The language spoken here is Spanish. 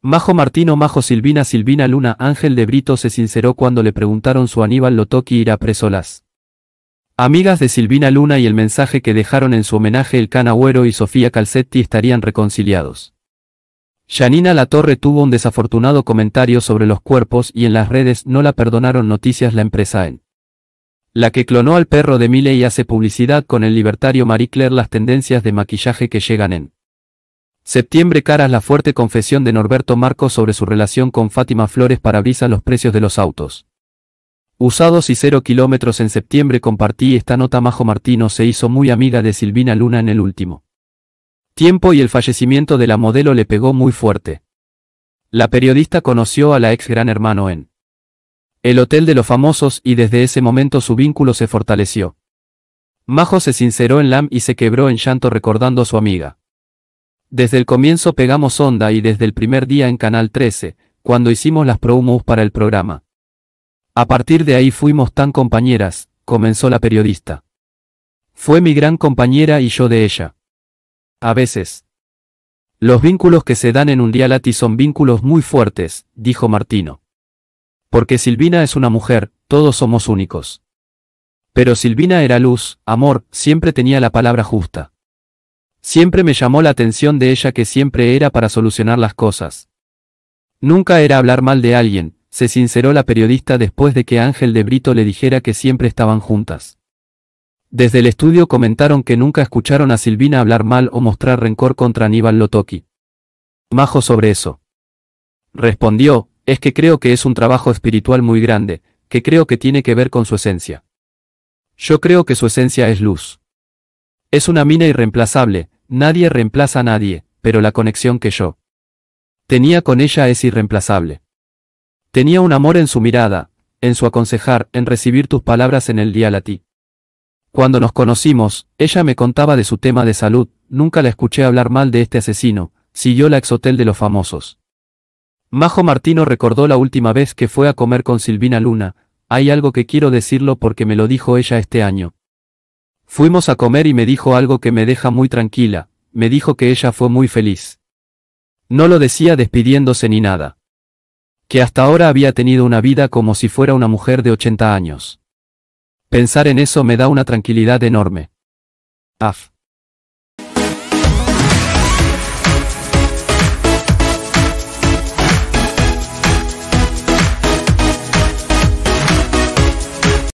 Majo Martino Majo Silvina Silvina Luna Ángel de Brito se sinceró cuando le preguntaron su Aníbal Lotoki irá preso las amigas de Silvina Luna y el mensaje que dejaron en su homenaje el Canagüero y Sofía Calcetti estarían reconciliados. Janina Torre tuvo un desafortunado comentario sobre los cuerpos y en las redes no la perdonaron noticias la empresa en la que clonó al perro de Mile y hace publicidad con el libertario Marie Claire las tendencias de maquillaje que llegan en Septiembre caras la fuerte confesión de Norberto Marcos sobre su relación con Fátima Flores para brisa los precios de los autos. Usados y cero kilómetros en septiembre compartí esta nota Majo Martino se hizo muy amiga de Silvina Luna en el último. Tiempo y el fallecimiento de la modelo le pegó muy fuerte. La periodista conoció a la ex gran hermano en el Hotel de los Famosos y desde ese momento su vínculo se fortaleció. Majo se sinceró en LAM y se quebró en llanto recordando a su amiga. Desde el comienzo pegamos onda y desde el primer día en Canal 13, cuando hicimos las promos para el programa. A partir de ahí fuimos tan compañeras, comenzó la periodista. Fue mi gran compañera y yo de ella. A veces. Los vínculos que se dan en un lati son vínculos muy fuertes, dijo Martino. Porque Silvina es una mujer, todos somos únicos. Pero Silvina era luz, amor, siempre tenía la palabra justa. Siempre me llamó la atención de ella que siempre era para solucionar las cosas. Nunca era hablar mal de alguien, se sinceró la periodista después de que Ángel de Brito le dijera que siempre estaban juntas. Desde el estudio comentaron que nunca escucharon a Silvina hablar mal o mostrar rencor contra Aníbal Lotoki. Majo sobre eso. Respondió, es que creo que es un trabajo espiritual muy grande, que creo que tiene que ver con su esencia. Yo creo que su esencia es luz. Es una mina irreemplazable, nadie reemplaza a nadie, pero la conexión que yo tenía con ella es irreemplazable. Tenía un amor en su mirada, en su aconsejar, en recibir tus palabras en el día ti Cuando nos conocimos, ella me contaba de su tema de salud, nunca la escuché hablar mal de este asesino, siguió la exhotel de los famosos. Majo Martino recordó la última vez que fue a comer con Silvina Luna, hay algo que quiero decirlo porque me lo dijo ella este año, Fuimos a comer y me dijo algo que me deja muy tranquila, me dijo que ella fue muy feliz. No lo decía despidiéndose ni nada. Que hasta ahora había tenido una vida como si fuera una mujer de 80 años. Pensar en eso me da una tranquilidad enorme. Af.